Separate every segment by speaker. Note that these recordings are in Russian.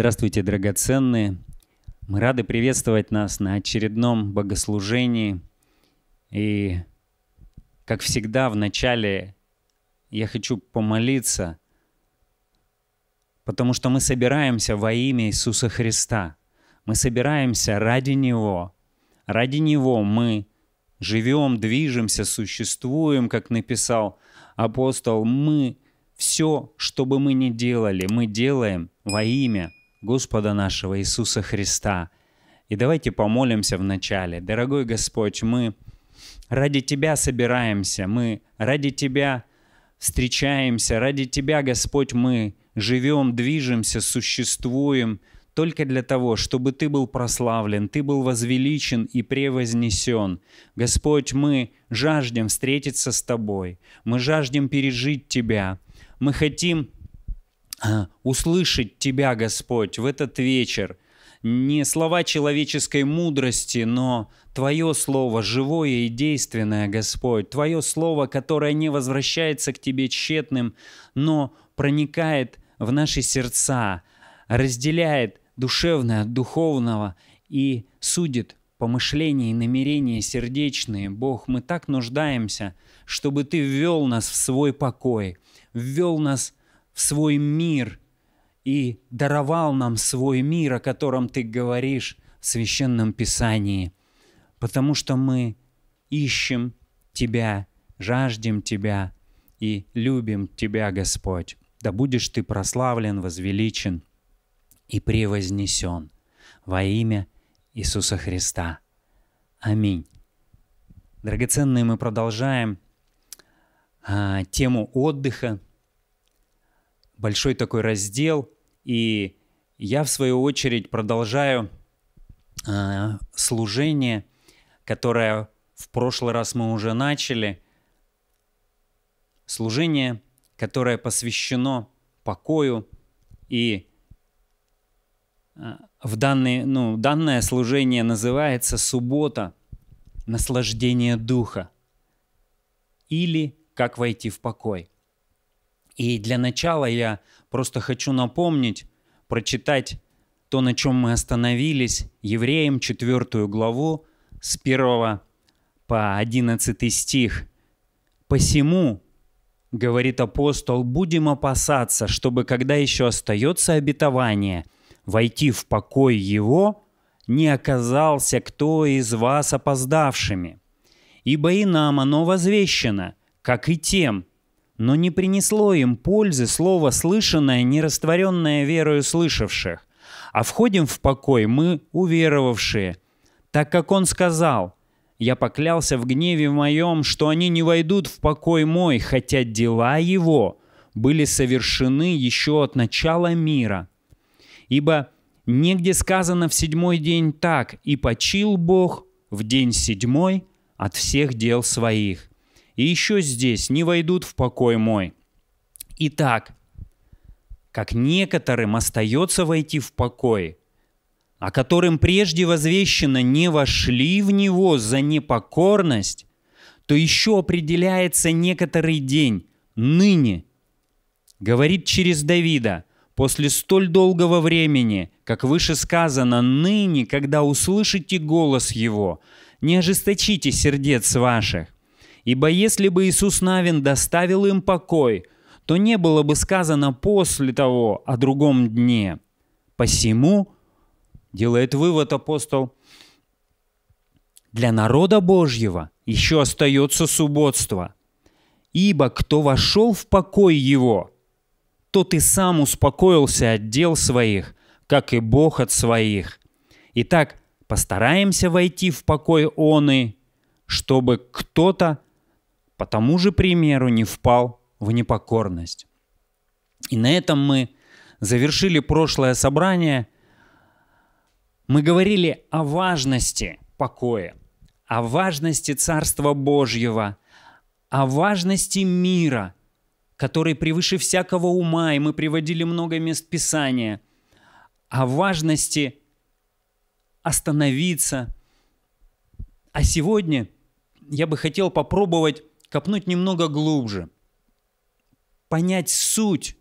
Speaker 1: Здравствуйте, драгоценные! Мы рады приветствовать нас на очередном богослужении. И, как всегда, в начале я хочу помолиться, потому что мы собираемся во имя Иисуса Христа. Мы собираемся ради Него. Ради Него мы живем, движемся, существуем, как написал апостол. Мы все, что бы мы ни делали, мы делаем во имя – Господа нашего Иисуса Христа. И давайте помолимся вначале. Дорогой Господь, мы ради Тебя собираемся, мы ради Тебя встречаемся, ради Тебя, Господь, мы живем, движемся, существуем только для того, чтобы Ты был прославлен, Ты был возвеличен и превознесен. Господь, мы жаждем встретиться с Тобой, мы жаждем пережить Тебя, мы хотим услышать Тебя, Господь, в этот вечер. Не слова человеческой мудрости, но Твое Слово живое и действенное, Господь. Твое Слово, которое не возвращается к Тебе тщетным, но проникает в наши сердца, разделяет душевное от духовного и судит помышления и намерения сердечные. Бог, мы так нуждаемся, чтобы Ты ввел нас в свой покой, ввел нас в в свой мир и даровал нам свой мир, о котором ты говоришь в Священном Писании, потому что мы ищем Тебя, жаждем Тебя и любим Тебя, Господь. Да будешь Ты прославлен, возвеличен и превознесен во имя Иисуса Христа. Аминь. Драгоценные, мы продолжаем а, тему отдыха, большой такой раздел, и я, в свою очередь, продолжаю э, служение, которое в прошлый раз мы уже начали. Служение, которое посвящено покою и а, в данный, ну, данное служение называется суббота, наслаждение духа или как войти в покой – и для начала я просто хочу напомнить, прочитать то, на чем мы остановились, Евреям 4 главу с 1 по 11 стих. «Посему, — говорит апостол, — будем опасаться, чтобы, когда еще остается обетование, войти в покой его, не оказался кто из вас опоздавшими. Ибо и нам оно возвещено, как и тем, но не принесло им пользы слово «слышанное», не растворенное верою слышавших. А входим в покой мы, уверовавшие, так как он сказал, «Я поклялся в гневе моем, что они не войдут в покой мой, хотя дела его были совершены еще от начала мира». Ибо негде сказано в седьмой день так, «И почил Бог в день седьмой от всех дел своих» и еще здесь не войдут в покой мой. Итак, как некоторым остается войти в покой, а которым прежде возвещено не вошли в него за непокорность, то еще определяется некоторый день, ныне. Говорит через Давида, после столь долгого времени, как выше сказано, ныне, когда услышите голос его, не ожесточите сердец ваших. Ибо если бы Иисус Навин доставил им покой, то не было бы сказано после того о а другом дне. Посему, делает вывод апостол, для народа Божьего еще остается субботство. Ибо кто вошел в покой его, тот и сам успокоился от дел своих, как и Бог от своих. Итак, постараемся войти в покой он и, чтобы кто-то – по тому же примеру не впал в непокорность. И на этом мы завершили прошлое собрание. Мы говорили о важности покоя, о важности Царства Божьего, о важности мира, который превыше всякого ума, и мы приводили много мест Писания, о важности остановиться. А сегодня я бы хотел попробовать копнуть немного глубже, понять суть,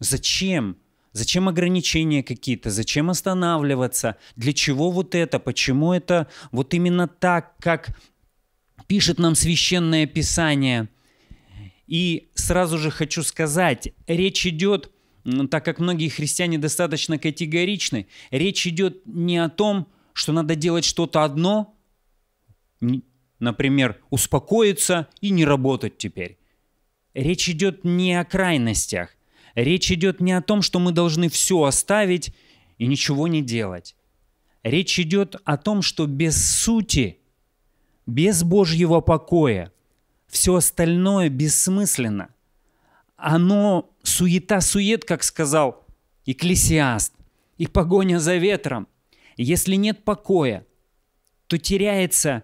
Speaker 1: зачем, зачем ограничения какие-то, зачем останавливаться, для чего вот это, почему это вот именно так, как пишет нам священное писание. И сразу же хочу сказать, речь идет, так как многие христиане достаточно категоричны, речь идет не о том, что надо делать что-то одно, Например, успокоиться и не работать теперь. Речь идет не о крайностях. Речь идет не о том, что мы должны все оставить и ничего не делать. Речь идет о том, что без сути, без Божьего покоя, все остальное бессмысленно. Оно суета-сует, как сказал Экклесиаст, и погоня за ветром. Если нет покоя, то теряется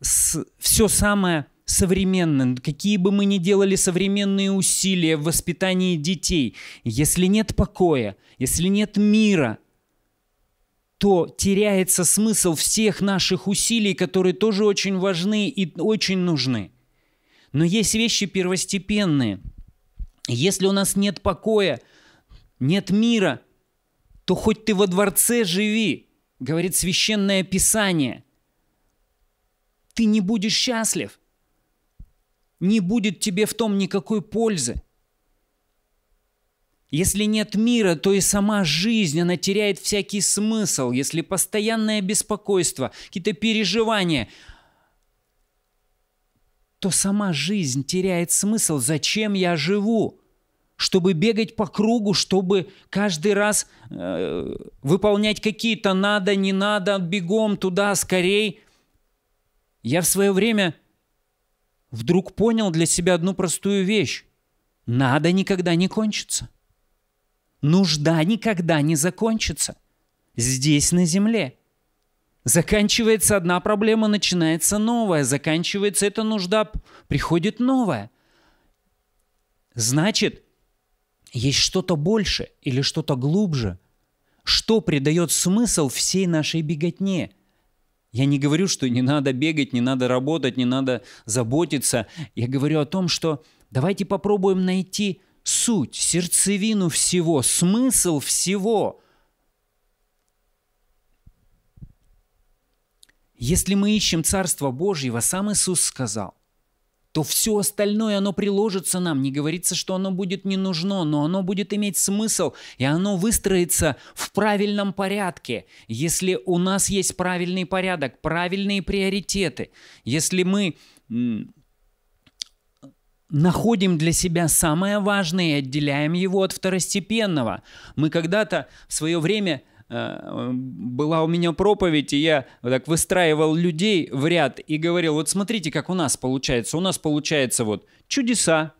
Speaker 1: с, все самое современное, какие бы мы ни делали современные усилия в воспитании детей, если нет покоя, если нет мира, то теряется смысл всех наших усилий, которые тоже очень важны и очень нужны. Но есть вещи первостепенные. Если у нас нет покоя, нет мира, то хоть ты во дворце живи, говорит священное писание – ты не будешь счастлив. Не будет тебе в том никакой пользы. Если нет мира, то и сама жизнь, она теряет всякий смысл. Если постоянное беспокойство, какие-то переживания, то сама жизнь теряет смысл. Зачем я живу? Чтобы бегать по кругу, чтобы каждый раз э, выполнять какие-то надо, не надо, бегом туда, скорей – я в свое время вдруг понял для себя одну простую вещь. Надо никогда не кончится. Нужда никогда не закончится. Здесь, на земле. Заканчивается одна проблема, начинается новая. Заканчивается эта нужда, приходит новая. Значит, есть что-то больше или что-то глубже, что придает смысл всей нашей беготне – я не говорю, что не надо бегать, не надо работать, не надо заботиться. Я говорю о том, что давайте попробуем найти суть, сердцевину всего, смысл всего. Если мы ищем Царство Божьего, сам Иисус сказал, то все остальное, оно приложится нам. Не говорится, что оно будет не нужно, но оно будет иметь смысл, и оно выстроится в правильном порядке. Если у нас есть правильный порядок, правильные приоритеты, если мы находим для себя самое важное и отделяем его от второстепенного. Мы когда-то в свое время Э, была у меня проповедь, и я вот так выстраивал людей в ряд и говорил, вот смотрите, как у нас получается. У нас получается вот чудеса,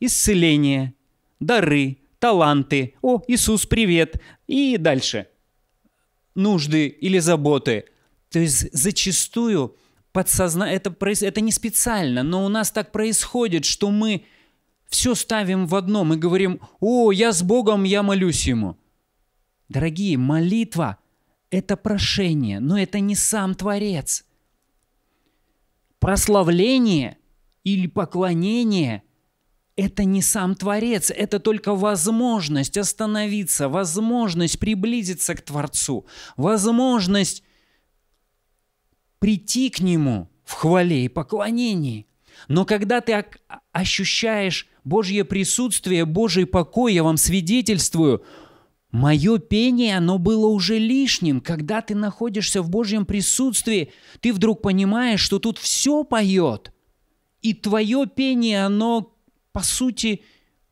Speaker 1: исцеление, дары, таланты, о, Иисус, привет, и дальше. Нужды или заботы. То есть зачастую подсозна... это, проис... это не специально, но у нас так происходит, что мы все ставим в одно. Мы говорим, о, я с Богом, я молюсь Ему. Дорогие, молитва – это прошение, но это не сам Творец. Прославление или поклонение – это не сам Творец, это только возможность остановиться, возможность приблизиться к Творцу, возможность прийти к Нему в хвале и поклонении. Но когда ты ощущаешь Божье присутствие, Божий покой, я вам свидетельствую – Мое пение, оно было уже лишним. Когда ты находишься в Божьем присутствии, ты вдруг понимаешь, что тут все поет. И твое пение, оно, по сути,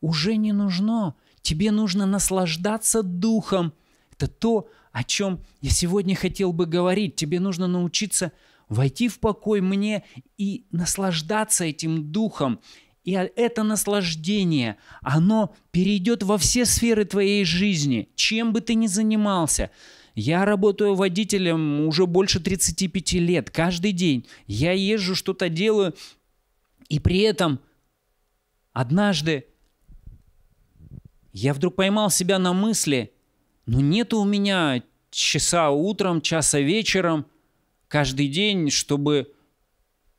Speaker 1: уже не нужно. Тебе нужно наслаждаться Духом. Это то, о чем я сегодня хотел бы говорить. Тебе нужно научиться войти в покой мне и наслаждаться этим Духом. И это наслаждение, оно перейдет во все сферы твоей жизни, чем бы ты ни занимался. Я работаю водителем уже больше 35 лет, каждый день. Я езжу, что-то делаю, и при этом однажды я вдруг поймал себя на мысли, ну нет у меня часа утром, часа вечером, каждый день, чтобы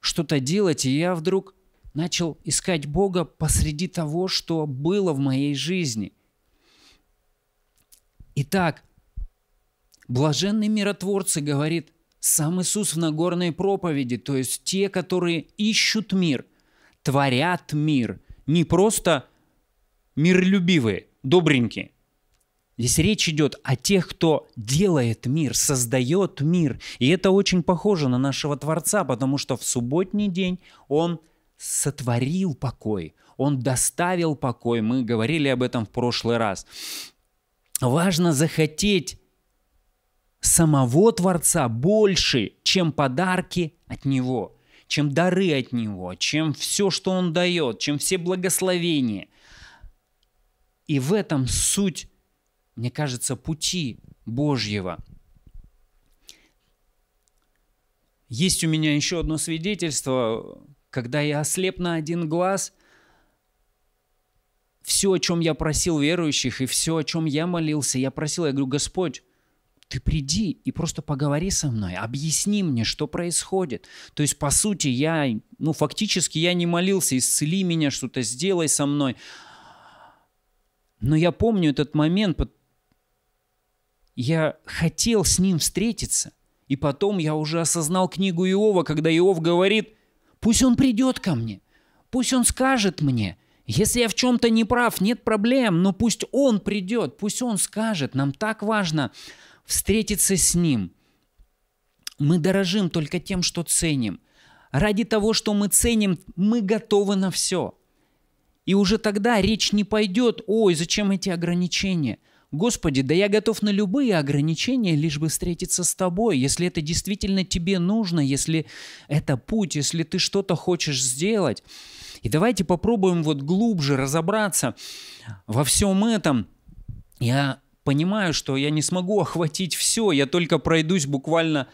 Speaker 1: что-то делать, и я вдруг начал искать Бога посреди того, что было в моей жизни. Итак, блаженный миротворцы говорит сам Иисус в Нагорной проповеди, то есть те, которые ищут мир, творят мир, не просто мирлюбивые, добренькие, Здесь речь идет о тех, кто делает мир, создает мир. И это очень похоже на нашего Творца, потому что в субботний день Он сотворил покой, Он доставил покой. Мы говорили об этом в прошлый раз. Важно захотеть самого Творца больше, чем подарки от Него, чем дары от Него, чем все, что Он дает, чем все благословения. И в этом суть, мне кажется, пути Божьего. Есть у меня еще одно свидетельство, когда я ослеп на один глаз, все, о чем я просил верующих, и все, о чем я молился, я просил, я говорю, Господь, ты приди и просто поговори со мной, объясни мне, что происходит. То есть, по сути, я, ну, фактически я не молился, исцели меня, что-то сделай со мной. Но я помню этот момент, я хотел с ним встретиться. И потом я уже осознал книгу Иова, когда Иов говорит, Пусть он придет ко мне. Пусть он скажет мне. Если я в чем-то не прав, нет проблем, но пусть он придет, пусть он скажет. Нам так важно встретиться с ним. Мы дорожим только тем, что ценим. Ради того, что мы ценим, мы готовы на все. И уже тогда речь не пойдет, ой, зачем эти ограничения – Господи, да я готов на любые ограничения, лишь бы встретиться с тобой, если это действительно тебе нужно, если это путь, если ты что-то хочешь сделать. И давайте попробуем вот глубже разобраться во всем этом. Я понимаю, что я не смогу охватить все, я только пройдусь буквально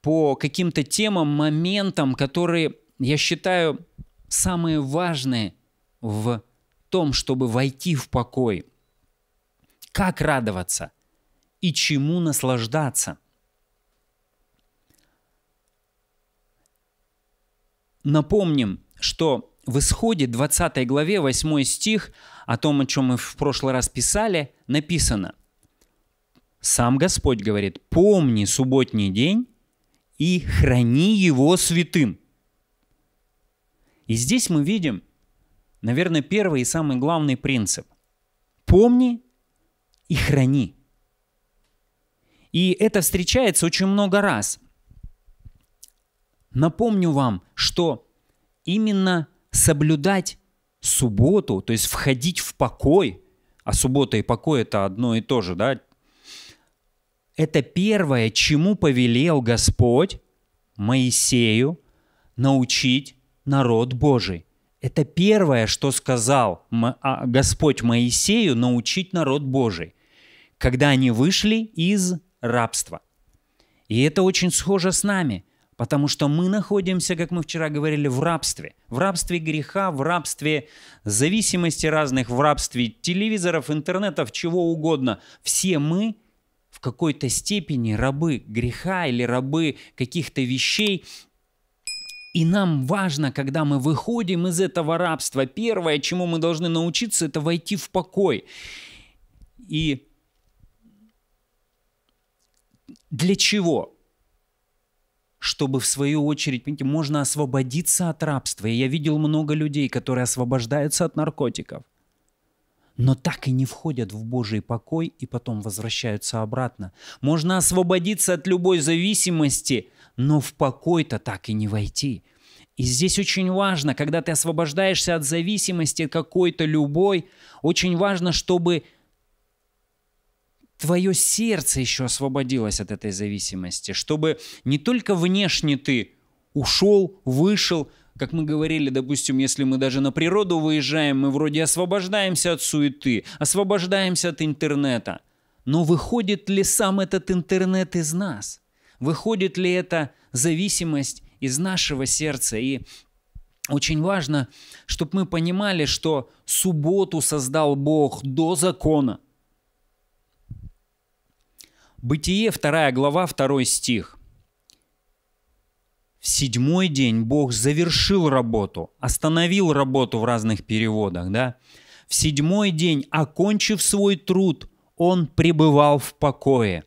Speaker 1: по каким-то темам, моментам, которые я считаю самые важные в том, чтобы войти в покой – как радоваться и чему наслаждаться. Напомним, что в Исходе 20 главе 8 стих о том, о чем мы в прошлый раз писали, написано. Сам Господь говорит, помни субботний день и храни его святым. И здесь мы видим, наверное, первый и самый главный принцип. Помни и храни. И это встречается очень много раз. Напомню вам, что именно соблюдать субботу, то есть входить в покой, а суббота и покой это одно и то же, да, это первое, чему повелел Господь Моисею научить народ Божий. Это первое, что сказал а, Господь Моисею научить народ Божий когда они вышли из рабства. И это очень схоже с нами, потому что мы находимся, как мы вчера говорили, в рабстве. В рабстве греха, в рабстве зависимости разных, в рабстве телевизоров, интернетов, чего угодно. Все мы в какой-то степени рабы греха или рабы каких-то вещей, и нам важно, когда мы выходим из этого рабства, первое, чему мы должны научиться, это войти в покой. И для чего? чтобы в свою очередь, понимаете, можно освободиться от рабства. И я видел много людей, которые освобождаются от наркотиков, но так и не входят в Божий покой и потом возвращаются обратно. Можно освободиться от любой зависимости, но в покой-то так и не войти. И здесь очень важно, когда ты освобождаешься от зависимости какой-то любой, очень важно, чтобы твое сердце еще освободилось от этой зависимости, чтобы не только внешне ты ушел, вышел, как мы говорили, допустим, если мы даже на природу выезжаем, мы вроде освобождаемся от суеты, освобождаемся от интернета. Но выходит ли сам этот интернет из нас? Выходит ли эта зависимость из нашего сердца? И очень важно, чтобы мы понимали, что субботу создал Бог до закона – Бытие, 2 глава, 2 стих. В седьмой день Бог завершил работу, остановил работу в разных переводах, да? В седьмой день, окончив свой труд, он пребывал в покое.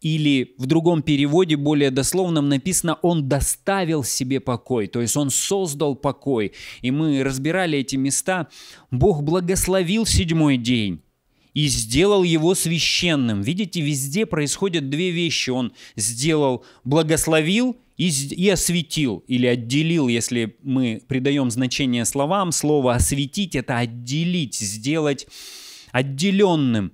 Speaker 1: Или в другом переводе, более дословном, написано «он доставил себе покой», то есть он создал покой. И мы разбирали эти места. Бог благословил седьмой день и сделал его священным. Видите, везде происходят две вещи. Он сделал, благословил и, и осветил, или отделил, если мы придаем значение словам, слово «осветить» — это отделить, сделать отделенным,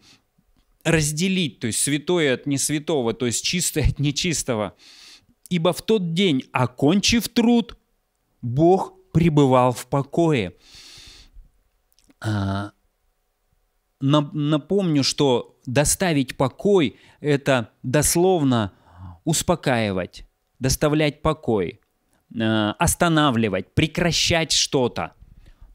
Speaker 1: разделить, то есть святое от несвятого, то есть чистое от нечистого. Ибо в тот день, окончив труд, Бог пребывал в покое. А, напомню, что доставить покой – это дословно успокаивать, доставлять покой, э, останавливать, прекращать что-то,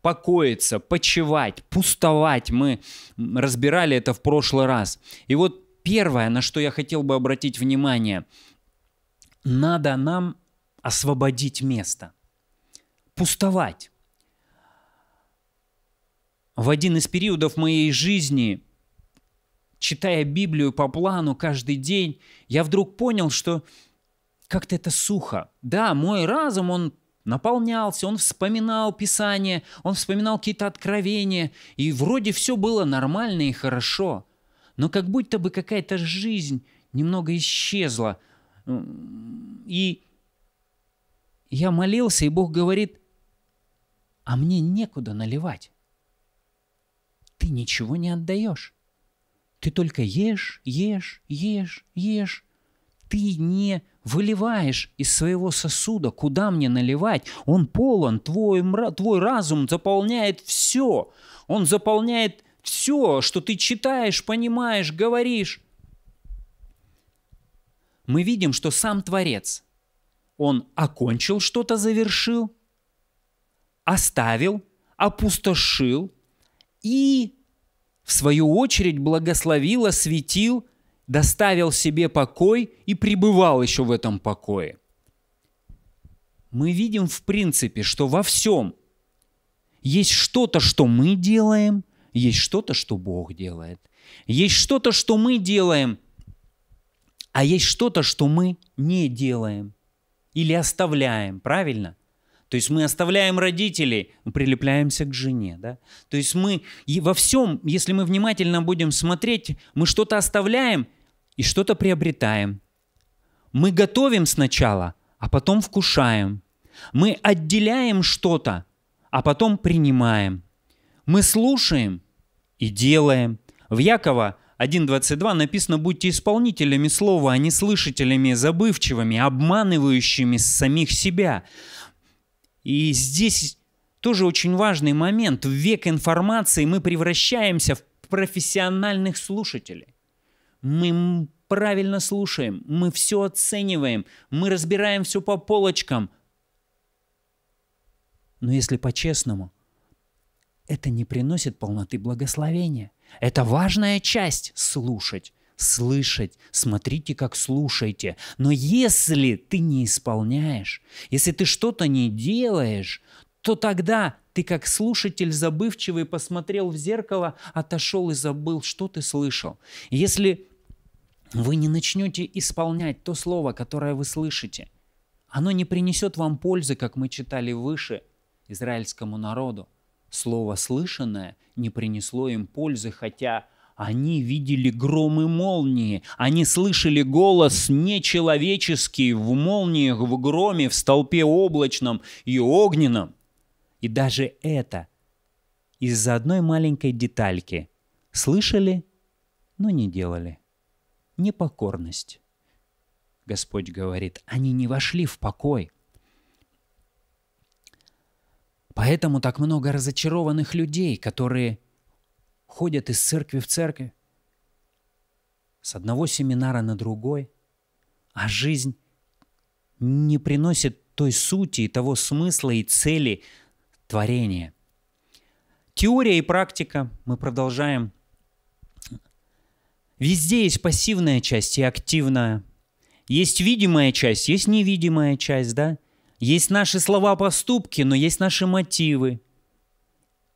Speaker 1: покоиться, почевать, пустовать. Мы разбирали это в прошлый раз. И вот первое, на что я хотел бы обратить внимание, надо нам освободить место, пустовать в один из периодов моей жизни, читая Библию по плану каждый день, я вдруг понял, что как-то это сухо. Да, мой разум, он наполнялся, он вспоминал Писание, он вспоминал какие-то откровения, и вроде все было нормально и хорошо. Но как будто бы какая-то жизнь немного исчезла. И я молился, и Бог говорит, а мне некуда наливать ты ничего не отдаешь. Ты только ешь, ешь, ешь, ешь. Ты не выливаешь из своего сосуда, куда мне наливать. Он полон, твой, твой разум заполняет все. Он заполняет все, что ты читаешь, понимаешь, говоришь. Мы видим, что сам Творец, он окончил что-то, завершил, оставил, опустошил – и, в свою очередь, благословил, осветил, доставил себе покой и пребывал еще в этом покое. Мы видим, в принципе, что во всем есть что-то, что мы делаем, есть что-то, что Бог делает. Есть что-то, что мы делаем, а есть что-то, что мы не делаем или оставляем, правильно? То есть мы оставляем родителей, прилепляемся к жене. Да? То есть мы и во всем, если мы внимательно будем смотреть, мы что-то оставляем и что-то приобретаем. Мы готовим сначала, а потом вкушаем. Мы отделяем что-то, а потом принимаем. Мы слушаем и делаем. В Якова 1.22 написано «Будьте исполнителями слова, а не слышателями, забывчивыми, обманывающими самих себя». И здесь тоже очень важный момент. В век информации мы превращаемся в профессиональных слушателей. Мы правильно слушаем, мы все оцениваем, мы разбираем все по полочкам. Но если по-честному, это не приносит полноты благословения. Это важная часть – слушать слышать, смотрите, как слушайте. Но если ты не исполняешь, если ты что-то не делаешь, то тогда ты как слушатель забывчивый посмотрел в зеркало, отошел и забыл, что ты слышал. Если вы не начнете исполнять то слово, которое вы слышите, оно не принесет вам пользы, как мы читали выше, израильскому народу. Слово слышанное не принесло им пользы, хотя они видели громы молнии, они слышали голос нечеловеческий в молниях, в громе, в столпе облачном и огненном. И даже это из-за одной маленькой детальки слышали, но не делали. Непокорность. Господь говорит, они не вошли в покой. Поэтому так много разочарованных людей, которые – ходят из церкви в церковь, с одного семинара на другой, а жизнь не приносит той сути и того смысла и цели творения. Теория и практика мы продолжаем. Везде есть пассивная часть и активная. Есть видимая часть, есть невидимая часть, да? Есть наши слова, поступки, но есть наши мотивы.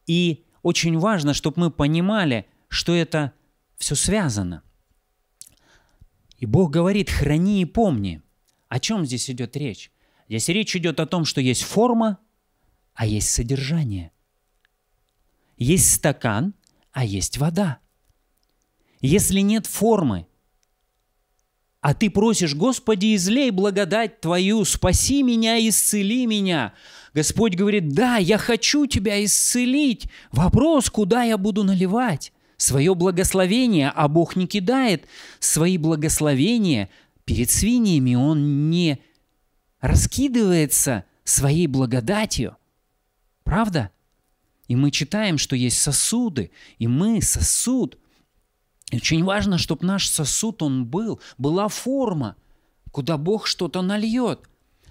Speaker 1: И очень важно, чтобы мы понимали, что это все связано. И Бог говорит, храни и помни. О чем здесь идет речь? Здесь речь идет о том, что есть форма, а есть содержание. Есть стакан, а есть вода. Если нет формы, а ты просишь, Господи, излей благодать Твою, спаси меня, исцели меня, Господь говорит, да, я хочу тебя исцелить. Вопрос, куда я буду наливать? Свое благословение, а Бог не кидает свои благословения. Перед свиньями Он не раскидывается своей благодатью. Правда? И мы читаем, что есть сосуды, и мы сосуд. И очень важно, чтобы наш сосуд, он был, была форма, куда Бог что-то нальет –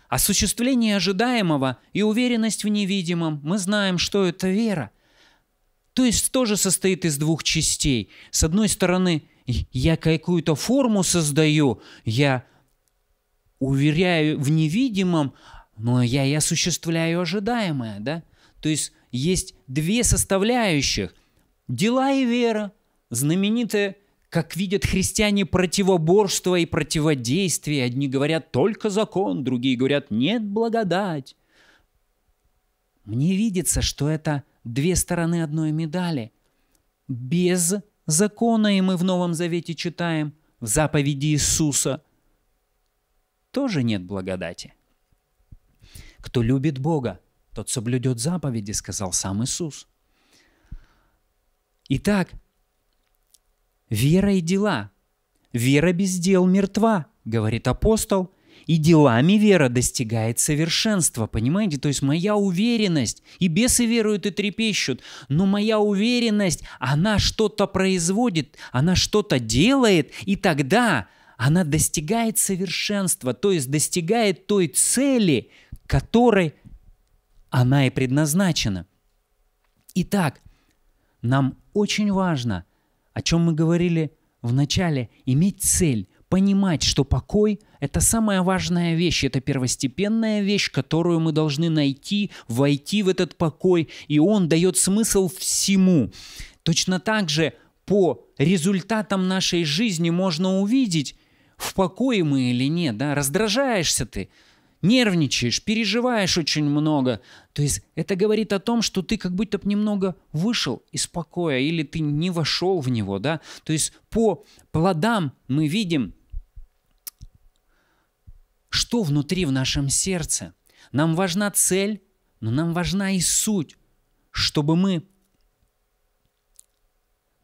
Speaker 1: Осуществление ожидаемого и уверенность в невидимом. Мы знаем, что это вера. То есть тоже состоит из двух частей. С одной стороны, я какую-то форму создаю, я уверяю в невидимом, но я и осуществляю ожидаемое, да? То есть есть две составляющих – дела и вера, Знаменитая как видят христиане противоборство и противодействие. Одни говорят только закон, другие говорят нет благодать. Мне видится, что это две стороны одной медали. Без закона, и мы в Новом Завете читаем, в заповеди Иисуса, тоже нет благодати. Кто любит Бога, тот соблюдет заповеди, сказал сам Иисус. Итак, Вера и дела. Вера без дел мертва, говорит апостол, и делами вера достигает совершенства, понимаете? То есть моя уверенность, и бесы веруют и трепещут, но моя уверенность, она что-то производит, она что-то делает, и тогда она достигает совершенства, то есть достигает той цели, которой она и предназначена. Итак, нам очень важно – о чем мы говорили в начале, иметь цель, понимать, что покой – это самая важная вещь, это первостепенная вещь, которую мы должны найти, войти в этот покой, и он дает смысл всему. Точно так же по результатам нашей жизни можно увидеть, в покое мы или нет, да, раздражаешься ты, нервничаешь, переживаешь очень много. То есть это говорит о том, что ты как будто бы немного вышел из покоя или ты не вошел в него, да? То есть по плодам мы видим, что внутри в нашем сердце. Нам важна цель, но нам важна и суть, чтобы мы...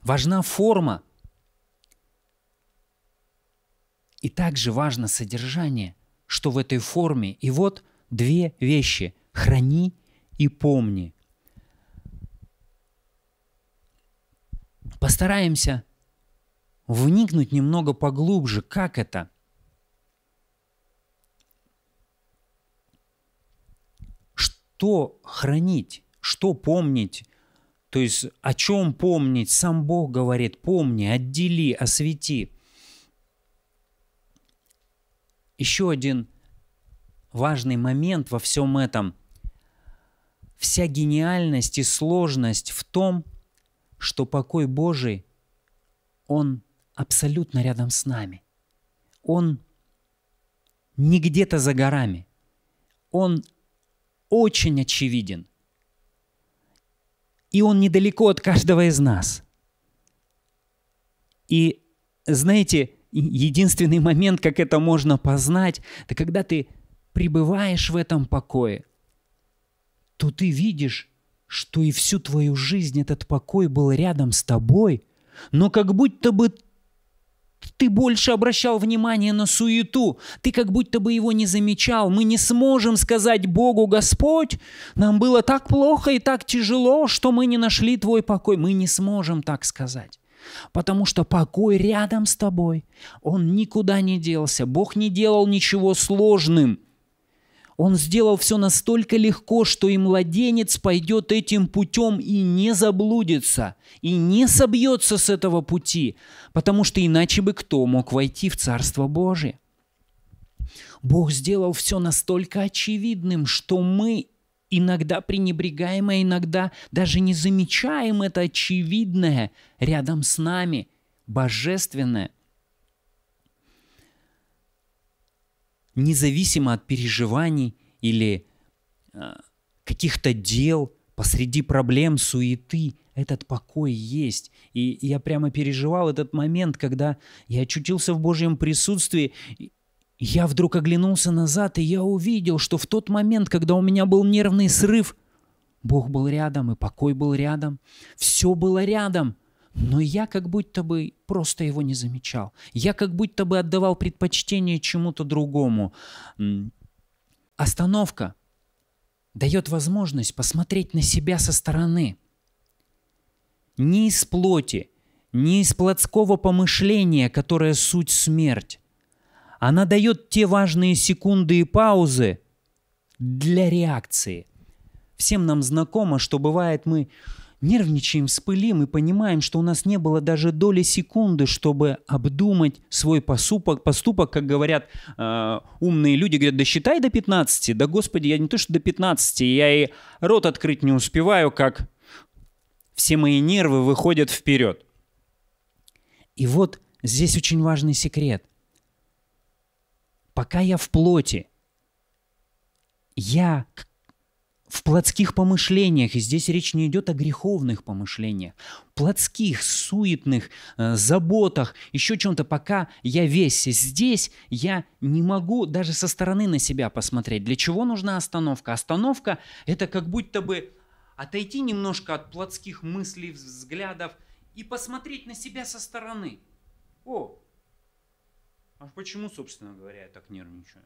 Speaker 1: Важна форма, и также важно содержание – что в этой форме. И вот две вещи – храни и помни. Постараемся вникнуть немного поглубже, как это. Что хранить, что помнить, то есть о чем помнить, сам Бог говорит, помни, отдели, освети – еще один важный момент во всем этом. Вся гениальность и сложность в том, что покой Божий, он абсолютно рядом с нами. Он не где-то за горами. Он очень очевиден. И он недалеко от каждого из нас. И знаете, единственный момент, как это можно познать, это когда ты пребываешь в этом покое, то ты видишь, что и всю твою жизнь этот покой был рядом с тобой, но как будто бы ты больше обращал внимание на суету, ты как будто бы его не замечал. Мы не сможем сказать Богу, Господь, нам было так плохо и так тяжело, что мы не нашли твой покой. Мы не сможем так сказать. Потому что покой рядом с тобой. Он никуда не делся. Бог не делал ничего сложным. Он сделал все настолько легко, что и младенец пойдет этим путем и не заблудится, и не собьется с этого пути, потому что иначе бы кто мог войти в Царство Божие. Бог сделал все настолько очевидным, что мы иногда пренебрегаемое, иногда даже не замечаем это очевидное рядом с нами, божественное. Независимо от переживаний или а, каких-то дел, посреди проблем, суеты, этот покой есть. И я прямо переживал этот момент, когда я очутился в Божьем присутствии, я вдруг оглянулся назад, и я увидел, что в тот момент, когда у меня был нервный срыв, Бог был рядом, и покой был рядом, все было рядом, но я как будто бы просто его не замечал. Я как будто бы отдавал предпочтение чему-то другому. Остановка дает возможность посмотреть на себя со стороны. Не из плоти, не из плотского помышления, которое суть смерть, она дает те важные секунды и паузы для реакции. Всем нам знакомо, что бывает мы нервничаем, вспылим и понимаем, что у нас не было даже доли секунды, чтобы обдумать свой поступок, поступок как говорят э, умные люди, говорят, да считай до 15, да господи, я не то что до 15, я и рот открыть не успеваю, как все мои нервы выходят вперед. И вот здесь очень важный секрет пока я в плоти, я в плотских помышлениях, и здесь речь не идет о греховных помышлениях, плотских, суетных, э, заботах, еще чем-то, пока я весь здесь, я не могу даже со стороны на себя посмотреть. Для чего нужна остановка? Остановка – это как будто бы отойти немножко от плотских мыслей, взглядов и посмотреть на себя со стороны. О, а почему, собственно говоря, я так нервничаю?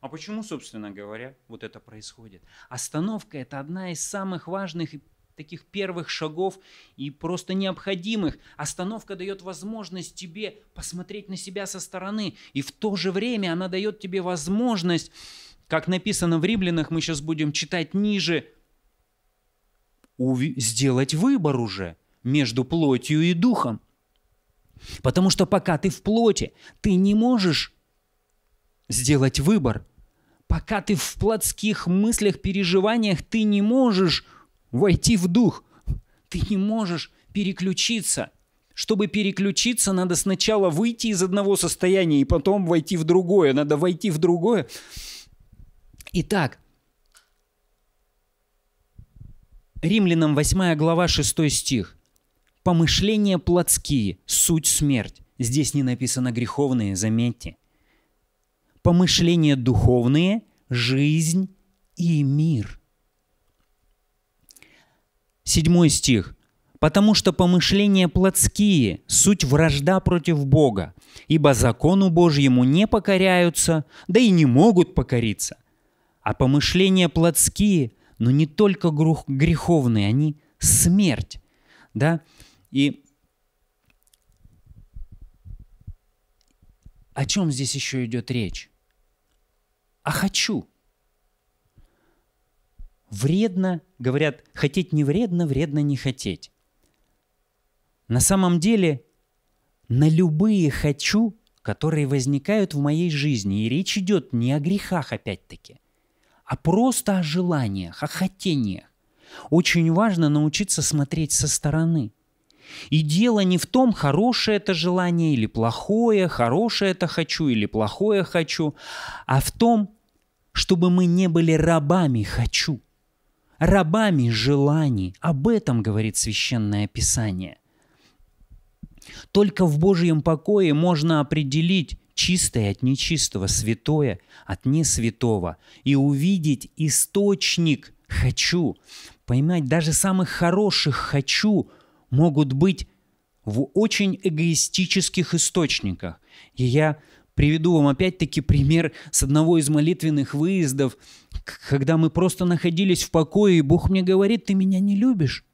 Speaker 1: А почему, собственно говоря, вот это происходит? Остановка – это одна из самых важных и таких первых шагов и просто необходимых. Остановка дает возможность тебе посмотреть на себя со стороны, и в то же время она дает тебе возможность, как написано в Римлянах, мы сейчас будем читать ниже, сделать выбор уже между плотью и духом – Потому что пока ты в плоти, ты не можешь сделать выбор. Пока ты в плотских мыслях, переживаниях, ты не можешь войти в дух. Ты не можешь переключиться. Чтобы переключиться, надо сначала выйти из одного состояния и потом войти в другое. Надо войти в другое. Итак, Римлянам 8 глава 6 стих. Помышления плотские, суть смерть. Здесь не написано греховные, заметьте. Помышления духовные, жизнь и мир. Седьмой стих. «Потому что помышления плотские, суть вражда против Бога, ибо закону Божьему не покоряются, да и не могут покориться. А помышления плотские, но не только греховные, они смерть». Да? И о чем здесь еще идет речь? А хочу. Вредно, говорят, хотеть не вредно, вредно не хотеть. На самом деле, на любые хочу, которые возникают в моей жизни, и речь идет не о грехах опять-таки, а просто о желаниях, о хотениях. Очень важно научиться смотреть со стороны – и дело не в том, хорошее это желание или плохое, хорошее это хочу или плохое хочу, а в том, чтобы мы не были рабами хочу, рабами желаний. Об этом говорит священное писание. Только в Божьем покое можно определить чистое от нечистого, святое от несвятого и увидеть источник «хочу», поймать даже самых хороших «хочу» могут быть в очень эгоистических источниках. И я приведу вам опять-таки пример с одного из молитвенных выездов, когда мы просто находились в покое, и Бог мне говорит, ты меня не любишь.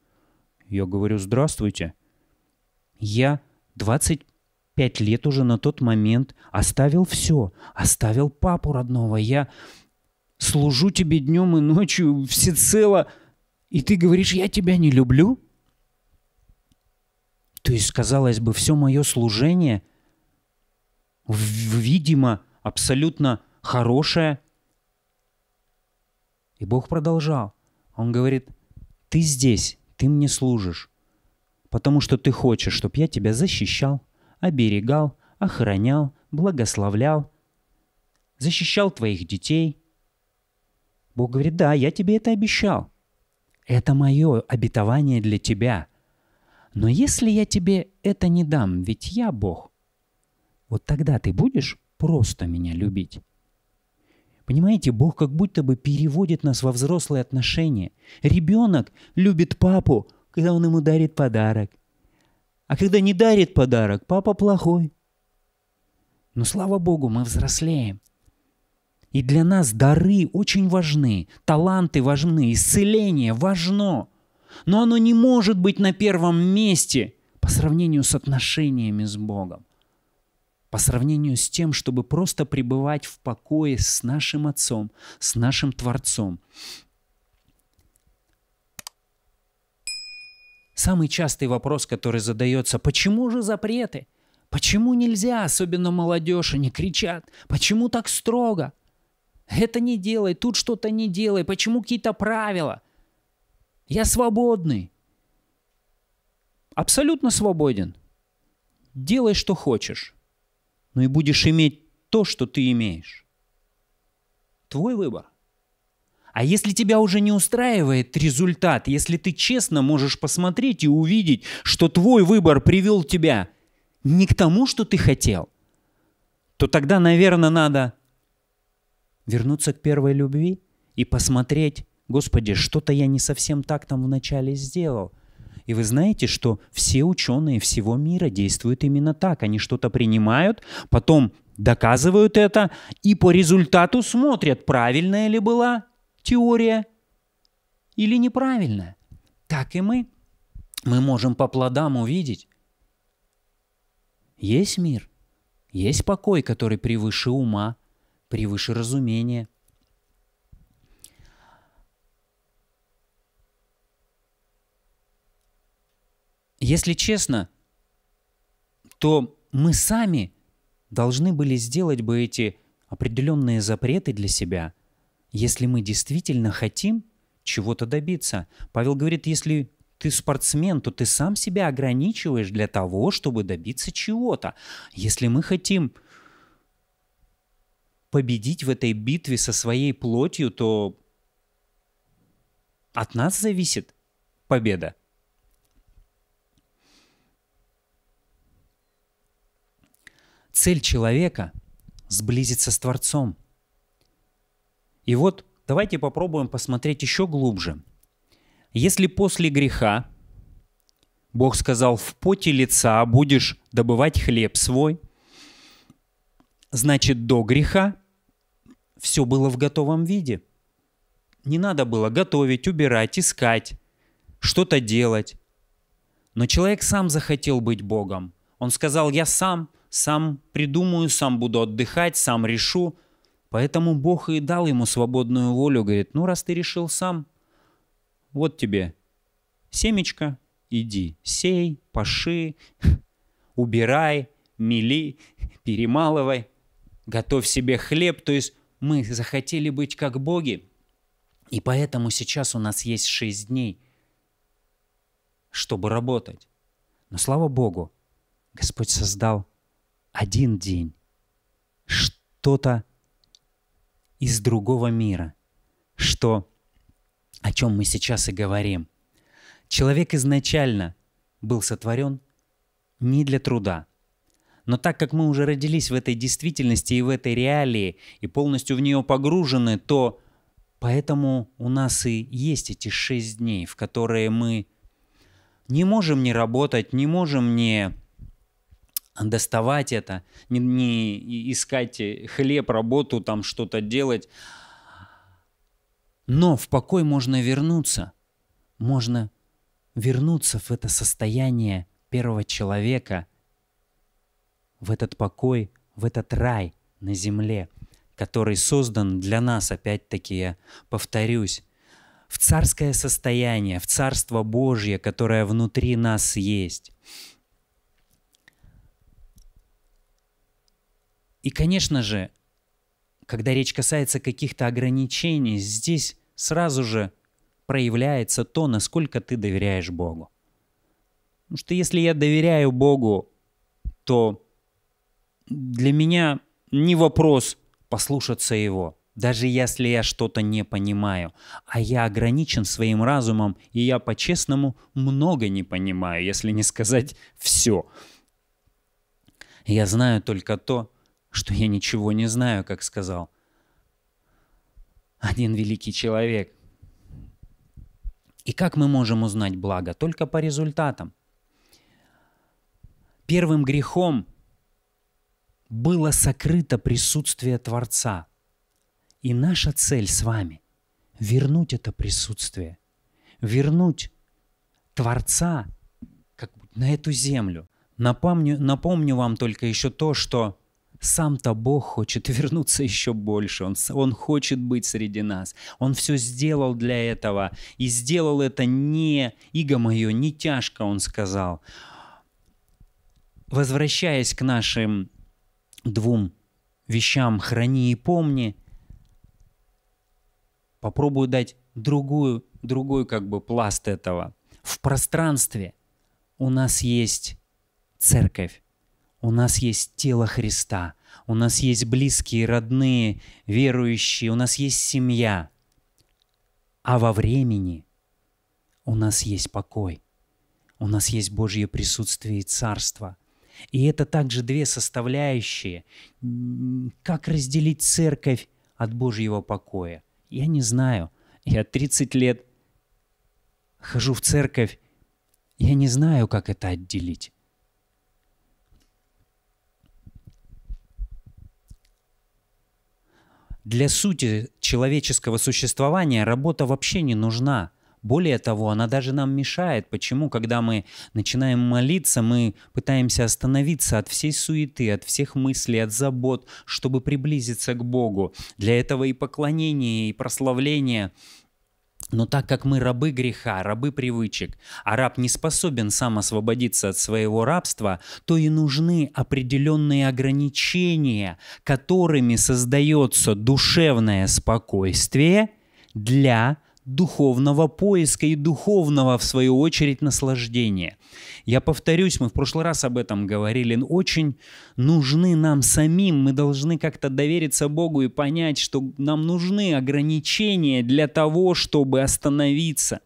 Speaker 1: Я говорю, здравствуйте. Я 25 лет уже на тот момент оставил все, оставил папу родного. Я служу тебе днем и ночью всецело, и ты говоришь, я тебя не люблю? То есть, казалось бы, все мое служение, видимо, абсолютно хорошее. И Бог продолжал. Он говорит, ты здесь, ты мне служишь, потому что ты хочешь, чтобы я тебя защищал, оберегал, охранял, благословлял, защищал твоих детей. Бог говорит, да, я тебе это обещал. Это мое обетование для тебя – но если я тебе это не дам, ведь я Бог, вот тогда ты будешь просто меня любить. Понимаете, Бог как будто бы переводит нас во взрослые отношения. Ребенок любит папу, когда он ему дарит подарок. А когда не дарит подарок, папа плохой. Но слава Богу, мы взрослеем. И для нас дары очень важны, таланты важны, исцеление важно – но оно не может быть на первом месте по сравнению с отношениями с Богом. По сравнению с тем, чтобы просто пребывать в покое с нашим Отцом, с нашим Творцом. Самый частый вопрос, который задается, почему же запреты? Почему нельзя, особенно молодежь, они кричат, почему так строго? Это не делай, тут что-то не делай, почему какие-то правила? Я свободный. Абсолютно свободен. Делай, что хочешь. Но и будешь иметь то, что ты имеешь. Твой выбор. А если тебя уже не устраивает результат, если ты честно можешь посмотреть и увидеть, что твой выбор привел тебя не к тому, что ты хотел, то тогда, наверное, надо вернуться к первой любви и посмотреть, Господи, что-то я не совсем так там вначале сделал. И вы знаете, что все ученые всего мира действуют именно так. Они что-то принимают, потом доказывают это и по результату смотрят, правильная ли была теория или неправильная. Так и мы. Мы можем по плодам увидеть. Есть мир, есть покой, который превыше ума, превыше разумения – Если честно, то мы сами должны были сделать бы эти определенные запреты для себя, если мы действительно хотим чего-то добиться. Павел говорит, если ты спортсмен, то ты сам себя ограничиваешь для того, чтобы добиться чего-то. Если мы хотим победить в этой битве со своей плотью, то от нас зависит победа. Цель человека – сблизиться с Творцом. И вот давайте попробуем посмотреть еще глубже. Если после греха Бог сказал, в поте лица будешь добывать хлеб свой, значит, до греха все было в готовом виде. Не надо было готовить, убирать, искать, что-то делать. Но человек сам захотел быть Богом. Он сказал, я сам сам придумаю, сам буду отдыхать, сам решу. Поэтому Бог и дал ему свободную волю, говорит, ну раз ты решил сам, вот тебе семечко, иди, сей, паши, убирай, мели, перемалывай, готовь себе хлеб. То есть мы захотели быть как боги, и поэтому сейчас у нас есть шесть дней, чтобы работать. Но слава Богу, Господь создал один день что-то из другого мира, что о чем мы сейчас и говорим. Человек изначально был сотворен не для труда. Но так как мы уже родились в этой действительности и в этой реалии, и полностью в нее погружены, то поэтому у нас и есть эти шесть дней, в которые мы не можем не работать, не можем не доставать это, не, не искать хлеб, работу, там что-то делать. Но в покой можно вернуться. Можно вернуться в это состояние первого человека, в этот покой, в этот рай на земле, который создан для нас, опять-таки я повторюсь, в царское состояние, в Царство Божье, которое внутри нас есть. И, конечно же, когда речь касается каких-то ограничений, здесь сразу же проявляется то, насколько ты доверяешь Богу. Потому что если я доверяю Богу, то для меня не вопрос послушаться Его, даже если я что-то не понимаю, а я ограничен своим разумом, и я по-честному много не понимаю, если не сказать все. Я знаю только то, что я ничего не знаю, как сказал один великий человек. И как мы можем узнать благо? Только по результатам. Первым грехом было сокрыто присутствие Творца. И наша цель с вами – вернуть это присутствие, вернуть Творца как бы на эту землю. Напомню, напомню вам только еще то, что сам-то Бог хочет вернуться еще больше. Он, он хочет быть среди нас. Он все сделал для этого. И сделал это не иго мое, не тяжко, он сказал. Возвращаясь к нашим двум вещам «храни и помни», попробую дать другую, другой как бы пласт этого. В пространстве у нас есть церковь у нас есть тело Христа, у нас есть близкие, родные, верующие, у нас есть семья. А во времени у нас есть покой, у нас есть Божье присутствие и Царство. И это также две составляющие. Как разделить церковь от Божьего покоя? Я не знаю. Я 30 лет хожу в церковь, я не знаю, как это отделить. Для сути человеческого существования работа вообще не нужна. Более того, она даже нам мешает. Почему? Когда мы начинаем молиться, мы пытаемся остановиться от всей суеты, от всех мыслей, от забот, чтобы приблизиться к Богу. Для этого и поклонение, и прославление – но так как мы рабы греха, рабы привычек, а раб не способен сам освободиться от своего рабства, то и нужны определенные ограничения, которыми создается душевное спокойствие для духовного поиска и духовного, в свою очередь, наслаждения. Я повторюсь, мы в прошлый раз об этом говорили, очень нужны нам самим, мы должны как-то довериться Богу и понять, что нам нужны ограничения для того, чтобы остановиться,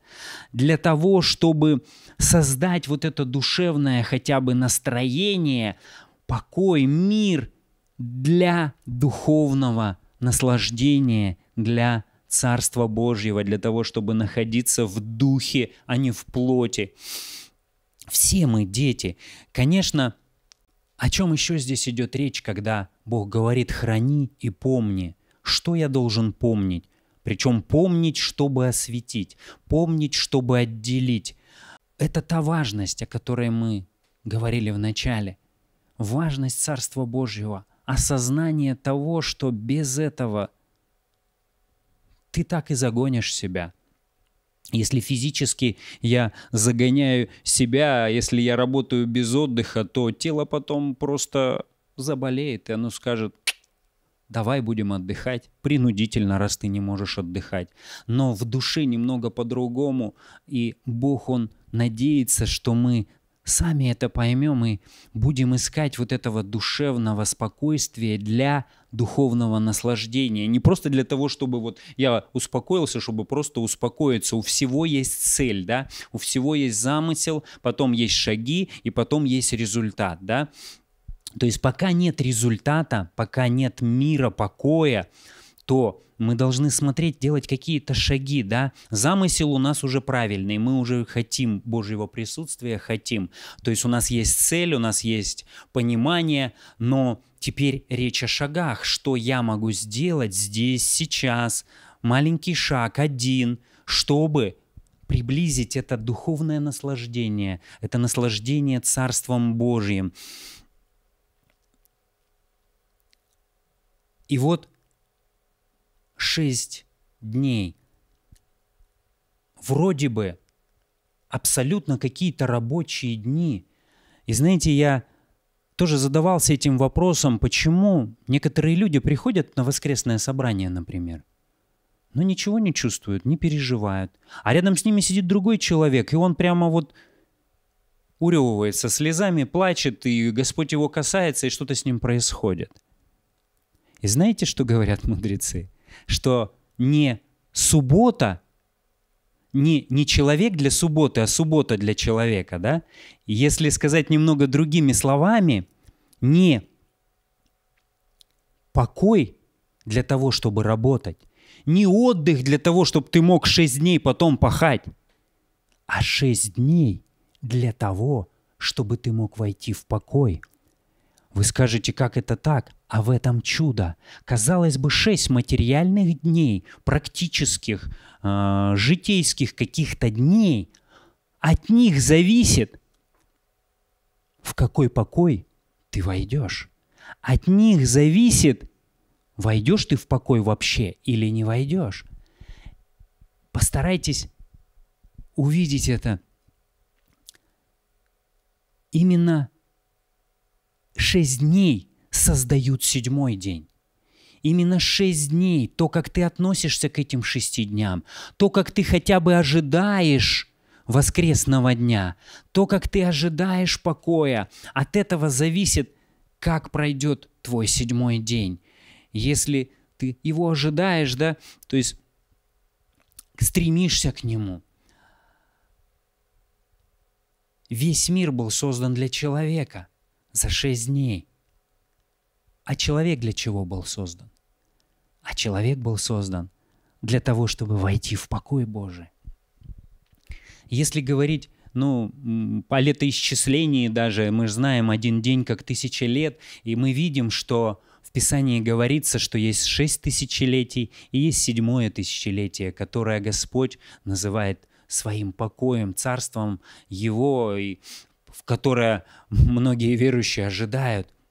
Speaker 1: для того, чтобы создать вот это душевное хотя бы настроение, покой, мир для духовного наслаждения, для Царства Божьего, для того, чтобы находиться в духе, а не в плоти. Все мы дети. Конечно, о чем еще здесь идет речь, когда Бог говорит «храни и помни». Что я должен помнить? Причем помнить, чтобы осветить, помнить, чтобы отделить. Это та важность, о которой мы говорили в начале. Важность Царства Божьего, осознание того, что без этого – ты так и загонишь себя. Если физически я загоняю себя, а если я работаю без отдыха, то тело потом просто заболеет, и оно скажет, давай будем отдыхать принудительно, раз ты не можешь отдыхать. Но в душе немного по-другому, и Бог, Он надеется, что мы сами это поймем и будем искать вот этого душевного спокойствия для духовного наслаждения. Не просто для того, чтобы вот я успокоился, чтобы просто успокоиться. У всего есть цель, да, у всего есть замысел, потом есть шаги и потом есть результат, да. То есть пока нет результата, пока нет мира, покоя, то мы должны смотреть, делать какие-то шаги, да. Замысел у нас уже правильный, мы уже хотим Божьего присутствия, хотим. То есть у нас есть цель, у нас есть понимание, но Теперь речь о шагах, что я могу сделать здесь, сейчас, маленький шаг один, чтобы приблизить это духовное наслаждение, это наслаждение Царством Божьим. И вот шесть дней. Вроде бы абсолютно какие-то рабочие дни. И знаете, я тоже задавался этим вопросом, почему некоторые люди приходят на воскресное собрание, например, но ничего не чувствуют, не переживают. А рядом с ними сидит другой человек, и он прямо вот уревывается слезами, плачет, и Господь его касается, и что-то с ним происходит. И знаете, что говорят мудрецы? Что не суббота, не, не человек для субботы, а суббота для человека, да? Если сказать немного другими словами, не покой для того, чтобы работать, не отдых для того, чтобы ты мог шесть дней потом пахать, а шесть дней для того, чтобы ты мог войти в покой. Вы скажете, как это так? А в этом чудо. Казалось бы, шесть материальных дней, практических, э, житейских каких-то дней, от них зависит, в какой покой ты войдешь. От них зависит, войдешь ты в покой вообще или не войдешь. Постарайтесь увидеть это. Именно шесть дней создают седьмой день. Именно шесть дней, то, как ты относишься к этим шести дням, то, как ты хотя бы ожидаешь воскресного дня, то, как ты ожидаешь покоя, от этого зависит, как пройдет твой седьмой день. Если ты его ожидаешь, да, то есть стремишься к нему. Весь мир был создан для человека за шесть дней. А человек для чего был создан? А человек был создан для того, чтобы войти в покой Божий. Если говорить ну, по летоисчислении даже, мы же знаем один день как тысяча лет, и мы видим, что в Писании говорится, что есть шесть тысячелетий и есть седьмое тысячелетие, которое Господь называет своим покоем, царством Его, и в которое многие верующие ожидают –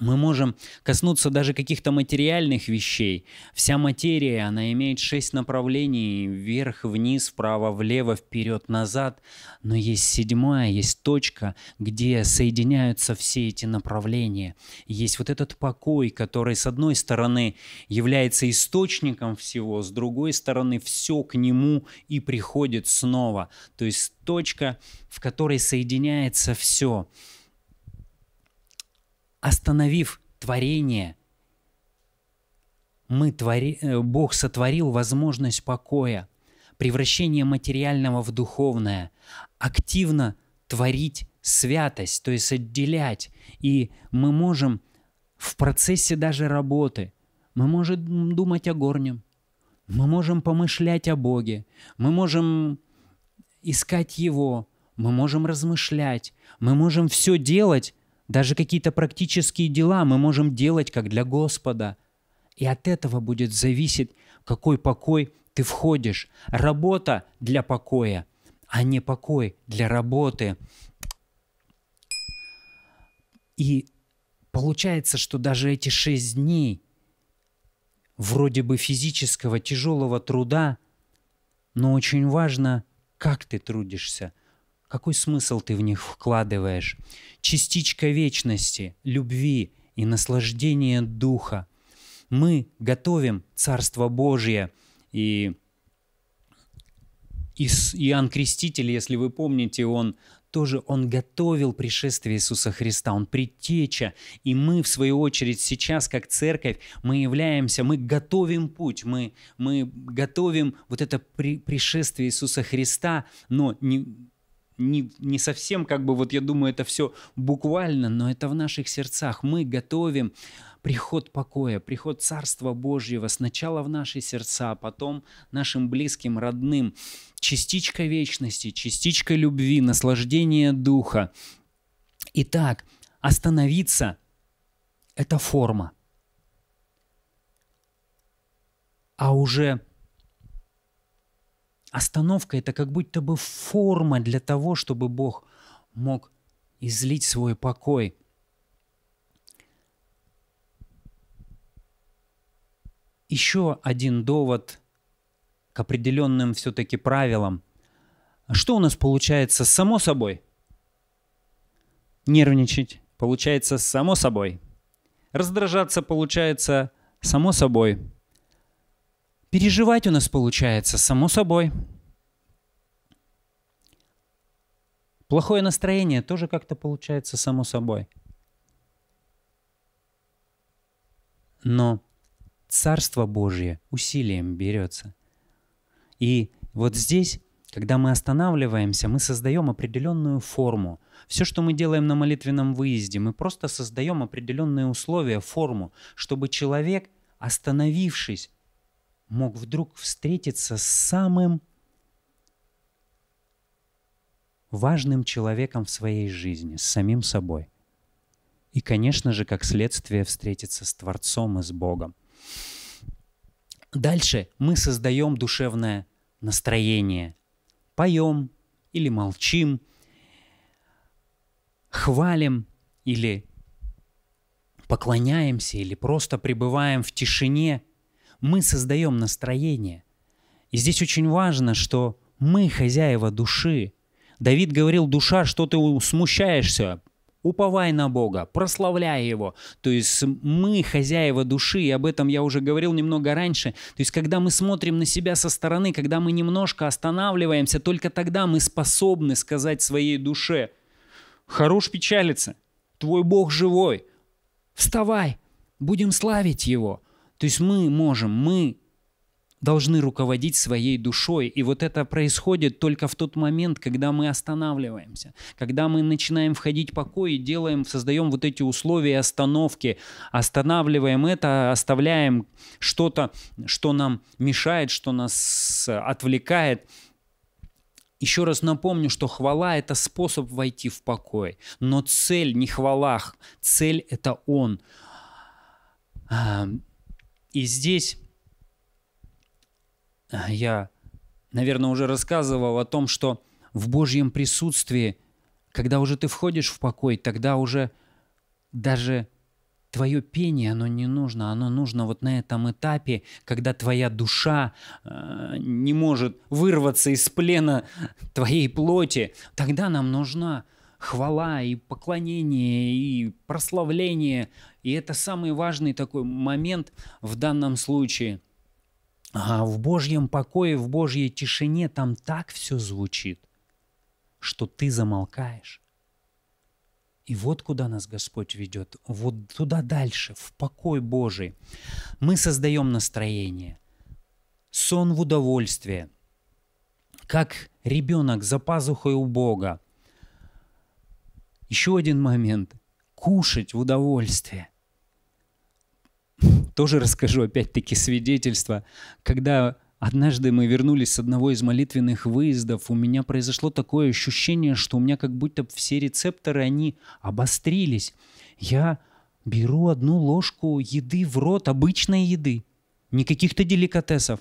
Speaker 1: мы можем коснуться даже каких-то материальных вещей. Вся материя, она имеет шесть направлений, вверх, вниз, вправо, влево, вперед, назад. Но есть седьмая, есть точка, где соединяются все эти направления. Есть вот этот покой, который, с одной стороны, является источником всего, с другой стороны, все к нему и приходит снова. То есть точка, в которой соединяется все остановив творение, мы твори... Э, Бог сотворил возможность покоя, превращение материального в духовное, активно творить святость, то есть отделять. И мы можем в процессе даже работы, мы можем думать о горнем, мы можем помышлять о Боге, мы можем искать Его, мы можем размышлять, мы можем все делать даже какие-то практические дела мы можем делать как для Господа. И от этого будет зависеть, какой покой ты входишь. Работа для покоя, а не покой для работы. И получается, что даже эти шесть дней вроде бы физического тяжелого труда, но очень важно, как ты трудишься, какой смысл ты в них вкладываешь? Частичка вечности, любви и наслаждения духа. Мы готовим Царство Божье. И Иоанн Креститель, если вы помните, он тоже он готовил пришествие Иисуса Христа, он предтеча, и мы, в свою очередь, сейчас, как церковь, мы являемся, мы готовим путь, мы, мы готовим вот это при, пришествие Иисуса Христа, но не, не, не совсем, как бы, вот я думаю, это все буквально, но это в наших сердцах. Мы готовим приход покоя, приход Царства Божьего сначала в наши сердца, а потом нашим близким, родным. Частичка вечности, частичка любви, наслаждение Духа. Итак, остановиться – это форма. А уже Остановка – это как будто бы форма для того, чтобы Бог мог излить свой покой. Еще один довод к определенным все-таки правилам. Что у нас получается само собой? Нервничать получается само собой. Раздражаться получается само собой. Переживать у нас получается само собой. Плохое настроение тоже как-то получается само собой. Но Царство Божье усилием берется. И вот здесь, когда мы останавливаемся, мы создаем определенную форму. Все, что мы делаем на молитвенном выезде, мы просто создаем определенные условия, форму, чтобы человек, остановившись, мог вдруг встретиться с самым важным человеком в своей жизни, с самим собой. И, конечно же, как следствие, встретиться с Творцом и с Богом. Дальше мы создаем душевное настроение. Поем или молчим, хвалим или поклоняемся, или просто пребываем в тишине – мы создаем настроение. И здесь очень важно, что мы хозяева души. Давид говорил, душа, что ты смущаешься, уповай на Бога, прославляй Его. То есть мы хозяева души, и об этом я уже говорил немного раньше. То есть когда мы смотрим на себя со стороны, когда мы немножко останавливаемся, только тогда мы способны сказать своей душе, хорош печалиться, твой Бог живой, вставай, будем славить Его. То есть мы можем, мы должны руководить своей душой. И вот это происходит только в тот момент, когда мы останавливаемся, когда мы начинаем входить в покой и делаем, создаем вот эти условия остановки, останавливаем это, оставляем что-то, что нам мешает, что нас отвлекает. Еще раз напомню, что хвала – это способ войти в покой, но цель не хвалах, цель – это Он и здесь э, я, наверное, уже рассказывал о том, что в Божьем присутствии, когда уже ты входишь в покой, тогда уже даже твое пение, оно не нужно, оно нужно вот на этом этапе, когда твоя душа э, не может вырваться из плена твоей плоти, тогда нам нужна хвала, и поклонение, и прославление. И это самый важный такой момент в данном случае. А в Божьем покое, в Божьей тишине там так все звучит, что ты замолкаешь. И вот куда нас Господь ведет, вот туда дальше, в покой Божий. Мы создаем настроение, сон в удовольствие, как ребенок за пазухой у Бога – еще один момент. Кушать в удовольствие. Тоже расскажу опять-таки свидетельство. Когда однажды мы вернулись с одного из молитвенных выездов, у меня произошло такое ощущение, что у меня как будто все рецепторы, они обострились. Я беру одну ложку еды в рот, обычной еды, никаких то деликатесов.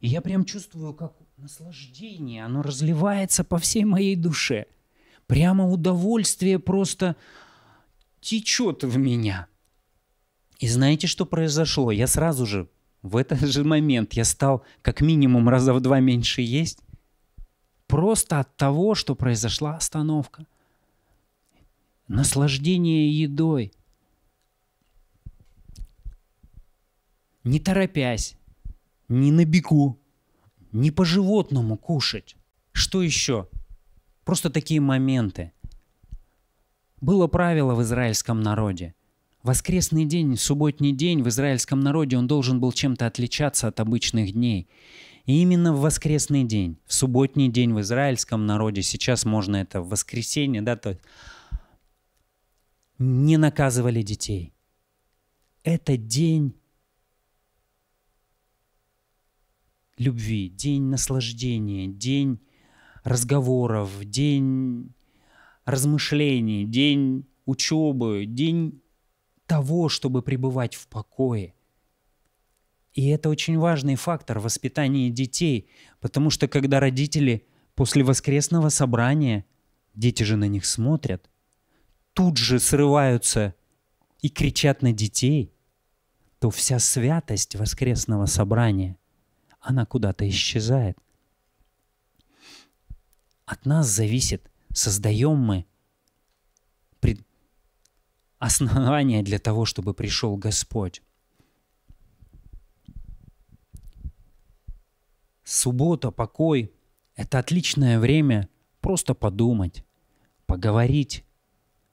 Speaker 1: И я прям чувствую, как наслаждение, оно разливается по всей моей душе – Прямо удовольствие просто течет в меня. И знаете, что произошло? Я сразу же, в этот же момент, я стал как минимум раза в два меньше есть. Просто от того, что произошла остановка. Наслаждение едой. Не торопясь, не на бегу, не по животному кушать. Что еще? Просто такие моменты. Было правило в израильском народе. Воскресный день, субботний день в израильском народе, он должен был чем-то отличаться от обычных дней. И именно в воскресный день, в субботний день в израильском народе, сейчас можно это в воскресенье, да, то не наказывали детей. Это день любви, день наслаждения, день разговоров, день размышлений, день учебы, день того, чтобы пребывать в покое. И это очень важный фактор воспитания детей, потому что когда родители после воскресного собрания, дети же на них смотрят, тут же срываются и кричат на детей, то вся святость воскресного собрания, она куда-то исчезает. От нас зависит, создаем мы основания для того, чтобы пришел Господь. Суббота, покой – это отличное время просто подумать, поговорить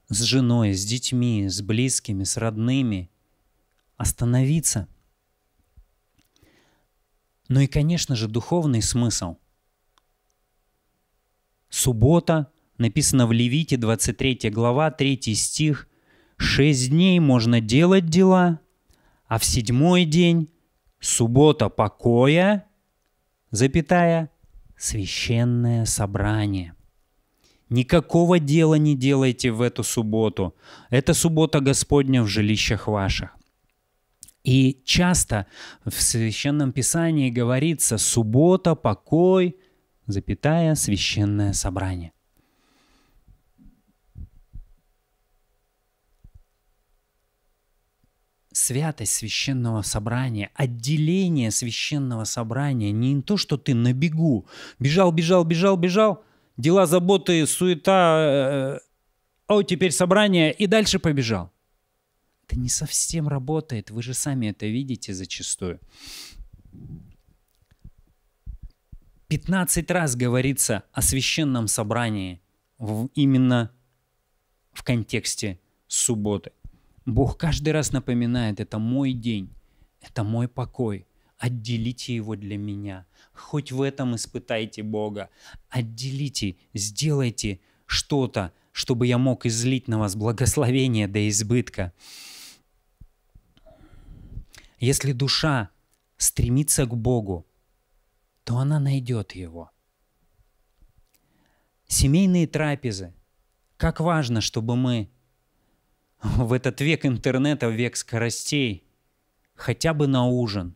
Speaker 1: с женой, с детьми, с близкими, с родными, остановиться. Ну и, конечно же, духовный смысл – Суббота, написано в Левите 23 глава 3 стих, «Шесть дней можно делать дела, а в седьмой день суббота покоя, запятая, священное собрание. Никакого дела не делайте в эту субботу. Это суббота Господня в жилищах ваших. И часто в Священном Писании говорится «суббота, покой, запятая, священное собрание. Святость священного собрания, отделение священного собрания, не то, что ты на бегу, бежал, бежал, бежал, бежал, дела, заботы, суета, э, о, теперь собрание, и дальше побежал. Это не совсем работает, вы же сами это видите зачастую. 15 раз говорится о священном собрании в, именно в контексте субботы. Бог каждый раз напоминает, это мой день, это мой покой, отделите его для меня. Хоть в этом испытайте Бога, отделите, сделайте что-то, чтобы я мог излить на вас благословение до избытка. Если душа стремится к Богу, то она найдет его. Семейные трапезы. Как важно, чтобы мы в этот век интернета, век скоростей, хотя бы на ужин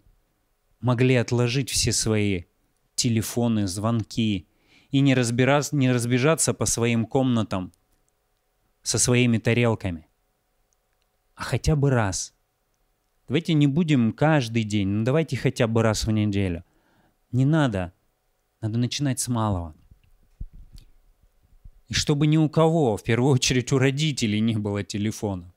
Speaker 1: могли отложить все свои телефоны, звонки и не, разбираться, не разбежаться по своим комнатам со своими тарелками. А хотя бы раз. Давайте не будем каждый день, но ну, давайте хотя бы раз в неделю не надо. Надо начинать с малого. И чтобы ни у кого, в первую очередь у родителей, не было телефона.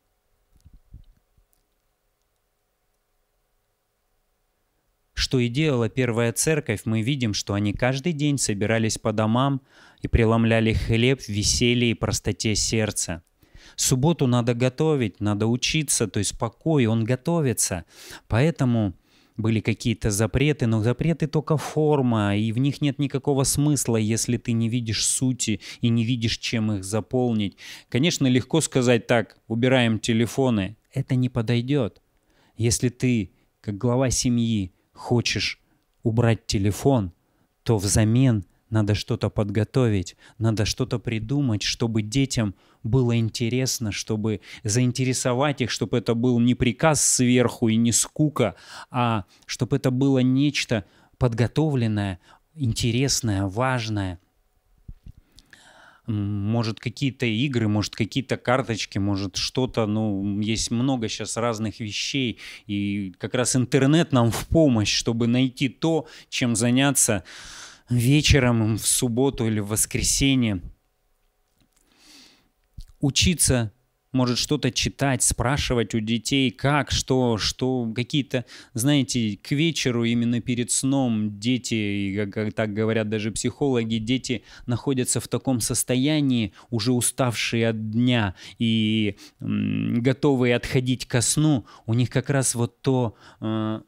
Speaker 1: Что и делала первая церковь, мы видим, что они каждый день собирались по домам и преломляли хлеб в веселье и простоте сердца. Субботу надо готовить, надо учиться, то есть покой, он готовится. Поэтому были какие-то запреты, но запреты только форма, и в них нет никакого смысла, если ты не видишь сути и не видишь, чем их заполнить. Конечно, легко сказать так, убираем телефоны. Это не подойдет. Если ты, как глава семьи, хочешь убрать телефон, то взамен надо что-то подготовить, надо что-то придумать, чтобы детям – было интересно, чтобы заинтересовать их, чтобы это был не приказ сверху и не скука, а чтобы это было нечто подготовленное, интересное, важное. Может, какие-то игры, может, какие-то карточки, может, что-то. Ну, есть много сейчас разных вещей. И как раз интернет нам в помощь, чтобы найти то, чем заняться вечером в субботу или в воскресенье учиться может что-то читать, спрашивать у детей, как, что, что, какие-то, знаете, к вечеру именно перед сном дети, как так говорят даже психологи, дети находятся в таком состоянии, уже уставшие от дня и м, готовые отходить ко сну, у них как раз вот то... Э,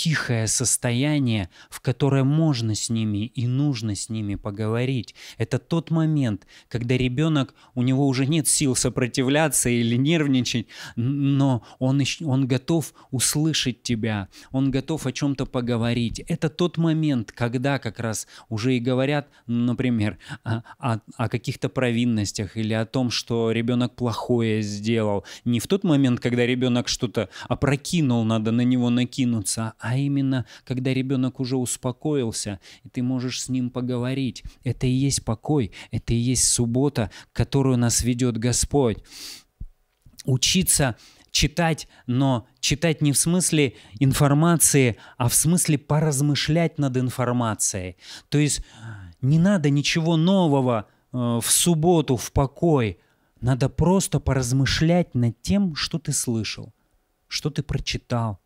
Speaker 1: тихое состояние, в которое можно с ними и нужно с ними поговорить. Это тот момент, когда ребенок, у него уже нет сил сопротивляться или нервничать, но он, он готов услышать тебя, он готов о чем-то поговорить. Это тот момент, когда как раз уже и говорят, например, о, о, о каких-то провинностях или о том, что ребенок плохое сделал. Не в тот момент, когда ребенок что-то опрокинул, надо на него накинуться, а а именно, когда ребенок уже успокоился, и ты можешь с ним поговорить. Это и есть покой, это и есть суббота, которую нас ведет Господь. Учиться читать, но читать не в смысле информации, а в смысле поразмышлять над информацией. То есть э, не надо ничего нового э, в субботу, в покой. Надо просто поразмышлять над тем, что ты слышал, что ты прочитал,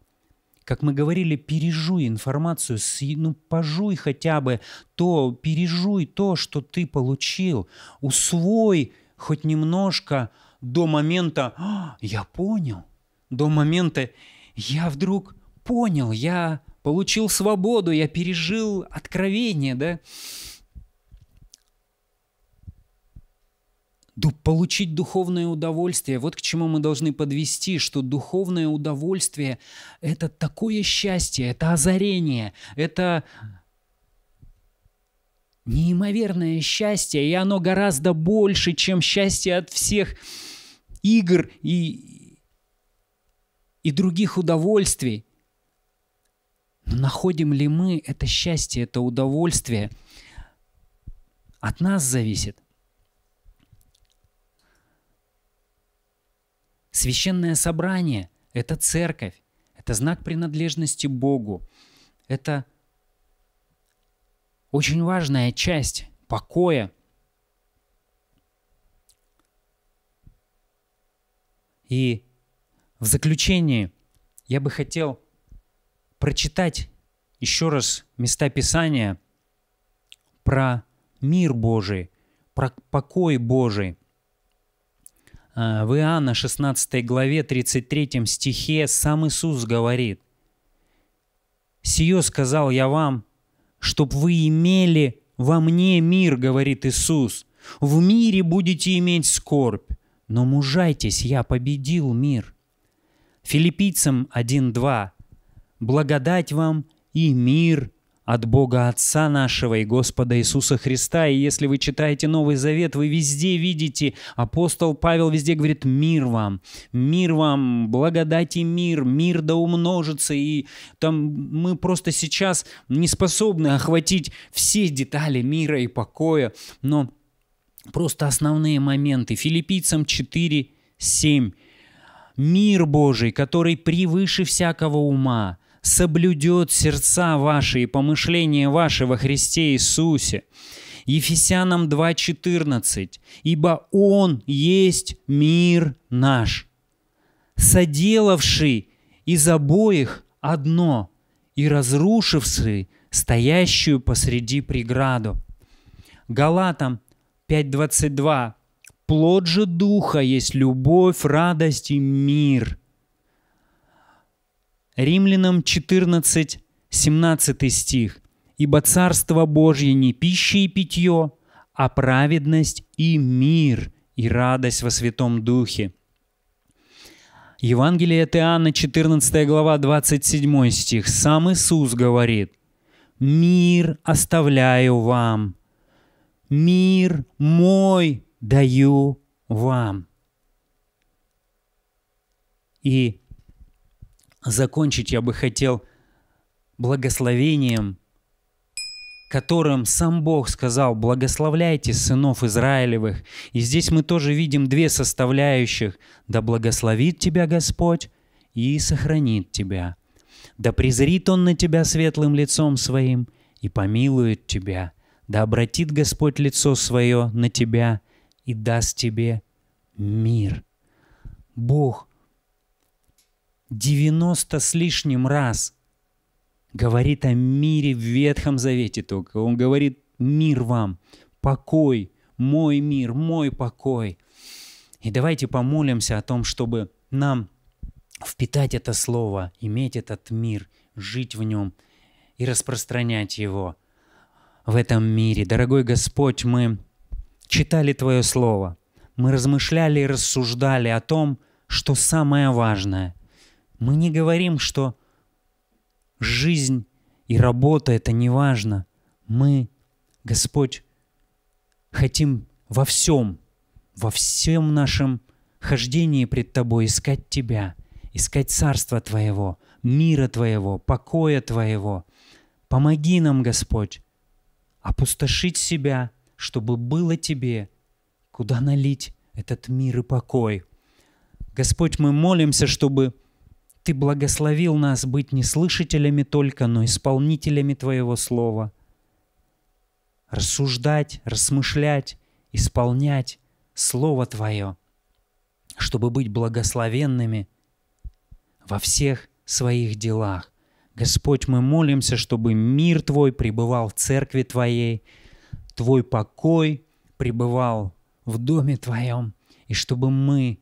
Speaker 1: как мы говорили, пережуй информацию, ну, пожуй хотя бы то, пережуй то, что ты получил, усвой хоть немножко до момента «А, «я понял», до момента «я вдруг понял, я получил свободу, я пережил откровение», да, Получить духовное удовольствие, вот к чему мы должны подвести, что духовное удовольствие – это такое счастье, это озарение, это неимоверное счастье, и оно гораздо больше, чем счастье от всех игр и, и других удовольствий. Но находим ли мы это счастье, это удовольствие? От нас зависит. Священное собрание – это церковь, это знак принадлежности Богу, это очень важная часть покоя. И в заключение я бы хотел прочитать еще раз места Писания про мир Божий, про покой Божий – Э, в Иоанна 16 главе 33 стихе сам Иисус говорит, «Сие сказал я вам, чтоб вы имели во мне мир, говорит Иисус. В мире будете иметь скорбь, но мужайтесь, я победил мир». Филиппийцам 1.2 «Благодать вам и мир от Бога Отца нашего и Господа Иисуса Христа. И если вы читаете Новый Завет, вы везде видите, апостол Павел везде говорит «мир вам, мир вам, благодать и мир, мир да умножится». И там мы просто сейчас не способны охватить все детали мира и покоя, но просто основные моменты. Филиппийцам 4, 7. «Мир Божий, который превыше всякого ума, соблюдет сердца ваши и помышления ваши во Христе Иисусе. Ефесянам 2.14. «Ибо Он есть мир наш, соделавший из обоих одно и разрушивший стоящую посреди преграду». Галатам 5.22. «Плод же Духа есть любовь, радость и мир» – Римлянам 14, 17 стих. «Ибо Царство Божье не пища и питье, а праведность и мир и радость во Святом Духе». Евангелие от Иоанна, 14 глава, 27 стих. Сам Иисус говорит, «Мир оставляю вам, мир мой даю вам». И закончить я бы хотел благословением, которым сам Бог сказал, благословляйте сынов Израилевых. И здесь мы тоже видим две составляющих. Да благословит тебя Господь и сохранит тебя. Да презрит Он на тебя светлым лицом своим и помилует тебя. Да обратит Господь лицо свое на тебя и даст тебе мир. Бог – 90 с лишним раз говорит о мире в Ветхом Завете только. Он говорит «мир вам, покой, мой мир, мой покой». И давайте помолимся о том, чтобы нам впитать это слово, иметь этот мир, жить в нем и распространять его в этом мире. Дорогой Господь, мы читали Твое Слово, мы размышляли и рассуждали о том, что самое важное – мы не говорим, что жизнь и работа — это не важно. Мы, Господь, хотим во всем, во всем нашем хождении пред Тобой искать Тебя, искать Царства Твоего, мира Твоего, покоя Твоего. Помоги нам, Господь, опустошить себя, чтобы было Тебе, куда налить этот мир и покой. Господь, мы молимся, чтобы ты благословил нас быть не слышателями только, но исполнителями Твоего Слова. Рассуждать, рассмышлять, исполнять Слово Твое, чтобы быть благословенными во всех своих делах. Господь, мы молимся, чтобы мир Твой пребывал в церкви Твоей, Твой покой пребывал в доме Твоем, и чтобы мы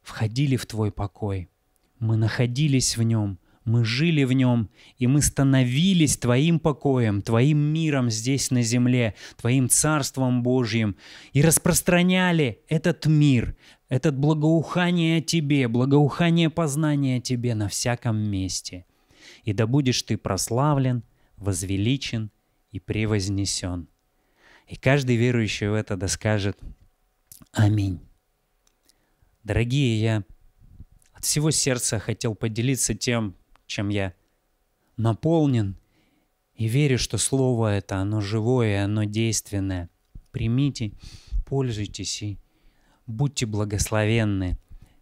Speaker 1: входили в Твой покой – мы находились в нем, мы жили в нем, и мы становились Твоим покоем, Твоим миром здесь на земле, Твоим Царством Божьим, и распространяли этот мир, этот благоухание о Тебе, благоухание познания о Тебе на всяком месте. И да будешь Ты прославлен, возвеличен и превознесен. И каждый верующий в это да скажет «Аминь». Дорогие, я от всего сердца хотел поделиться тем, чем я наполнен, и верю, что слово это, оно живое, оно действенное. Примите, пользуйтесь и будьте благословенны.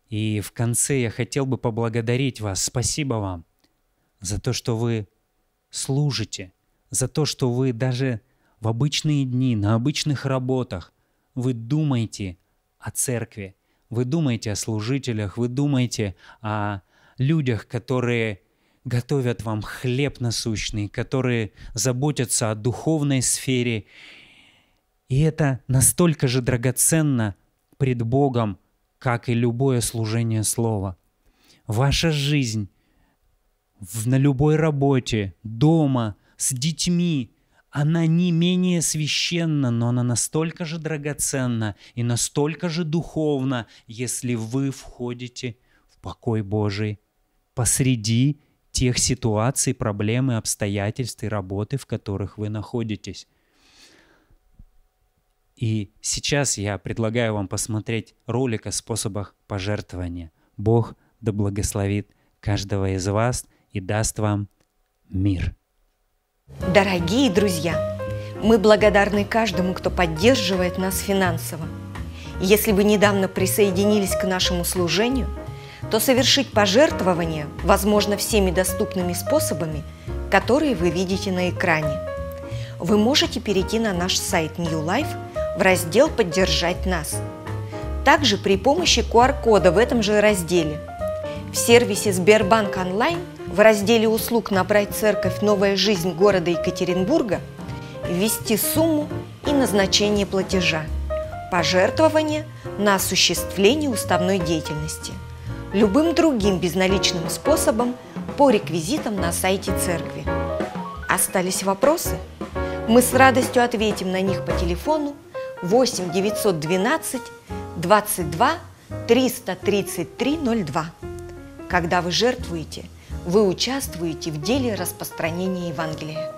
Speaker 1: И в конце я хотел бы поблагодарить вас. Спасибо вам за то, что вы служите, за то, что вы даже в обычные дни, на обычных работах, вы думаете о церкви – вы думаете о служителях, вы думаете о людях, которые готовят вам хлеб насущный, которые заботятся о духовной сфере. И это настолько же драгоценно пред Богом, как и любое служение Слова. Ваша жизнь на любой работе, дома, с детьми, она не менее священна, но она настолько же драгоценна и настолько же духовна, если вы входите в покой Божий посреди тех ситуаций, проблем и обстоятельств и работы, в которых вы находитесь. И сейчас я предлагаю вам посмотреть ролик о способах пожертвования. Бог да благословит каждого из вас и даст вам мир.
Speaker 2: Дорогие друзья, мы благодарны каждому, кто поддерживает нас финансово. Если вы недавно присоединились к нашему служению, то совершить пожертвование возможно всеми доступными способами, которые вы видите на экране. Вы можете перейти на наш сайт New Life в раздел «Поддержать нас». Также при помощи QR-кода в этом же разделе. В сервисе Сбербанк Онлайн – в разделе услуг «Набрать церковь. Новая жизнь города Екатеринбурга» ввести сумму и назначение платежа, пожертвование на осуществление уставной деятельности, любым другим безналичным способом по реквизитам на сайте церкви. Остались вопросы? Мы с радостью ответим на них по телефону 8 912 22 333 02. Когда вы жертвуете – вы участвуете в деле распространения Евангелия.